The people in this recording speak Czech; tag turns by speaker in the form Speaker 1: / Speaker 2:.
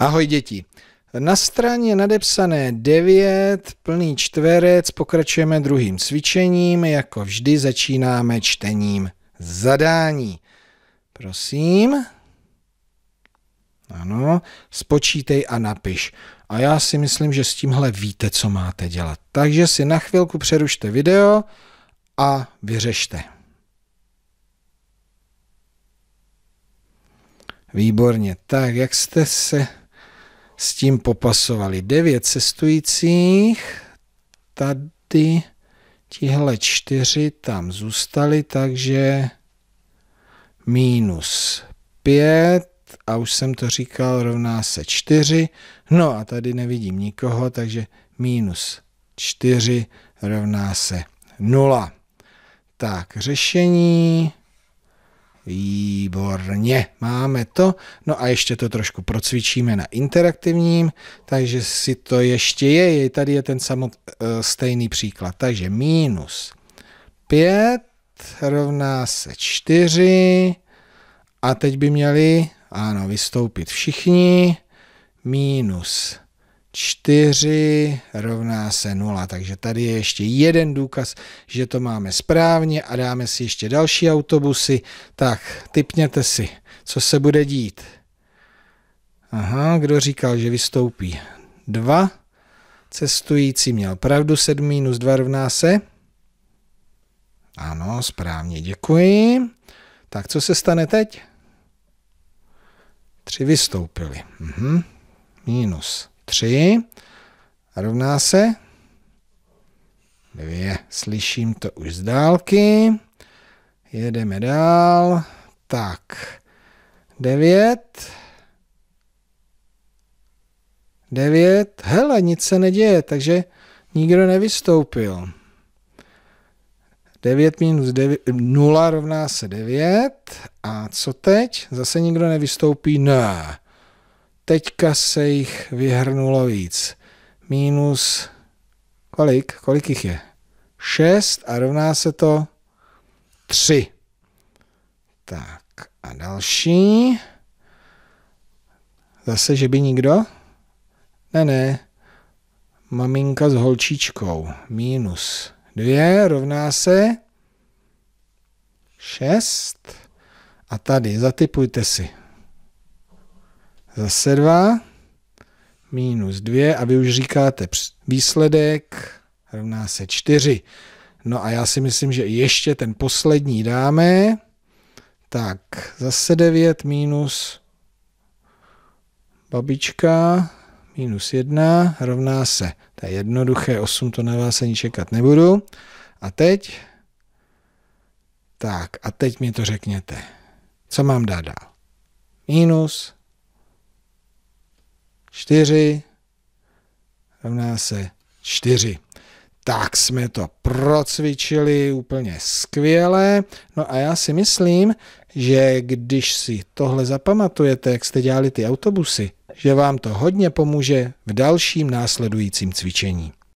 Speaker 1: Ahoj děti. Na straně nadepsané 9, plný čtverec, pokračujeme druhým cvičením. Jako vždy začínáme čtením zadání. Prosím. Ano, spočítej a napiš. A já si myslím, že s tímhle víte, co máte dělat. Takže si na chvilku přerušte video a vyřešte. Výborně. Tak, jak jste se s tím popasovali devět cestujících, tady tihle čtyři tam zůstali, takže minus pět a už jsem to říkal, rovná se 4. No a tady nevidím nikoho, takže minus 4 rovná se 0. Tak, řešení Výborně, máme to. No a ještě to trošku procvičíme na interaktivním, takže si to ještě je. Tady je ten samot, eh, stejný příklad. Takže minus 5 rovná se 4 a teď by měli, ano, vystoupit všichni. Minus 4 rovná se 0. Takže tady je ještě jeden důkaz, že to máme správně a dáme si ještě další autobusy. Tak, typněte si, co se bude dít. Aha, kdo říkal, že vystoupí? 2. Cestující měl pravdu, 7 minus 2 rovná se. Ano, správně, děkuji. Tak co se stane teď? Tři vystoupili. Mhm. Minus. 3 rovná se 2. Slyším to už z dálky. Jedeme dál. Tak. 9. 9. Hele, nic se neděje, takže nikdo nevystoupil. 9 minus 9, 0 rovná se 9. A co teď? Zase nikdo nevystoupí? Ne teďka se jich vyhrnulo víc. Minus kolik? Kolik jich je? 6 a rovná se to 3. Tak a další. Zase, že by nikdo? Ne, ne. Maminka s holčičkou. Minus 2 rovná se 6. A tady, zatypujte si. Zase 2 minus 2 a vy už říkáte výsledek rovná se 4. No a já si myslím, že ještě ten poslední dáme. Tak zase 9 minus babička minus 1 rovná se, to je jednoduché, 8 to na vás ani čekat nebudu. A teď? Tak a teď mi to řekněte. Co mám dát dál? Minus 4 rovná se 4. Tak jsme to procvičili úplně skvěle. No a já si myslím, že když si tohle zapamatujete, jak jste dělali ty autobusy, že vám to hodně pomůže v dalším následujícím cvičení.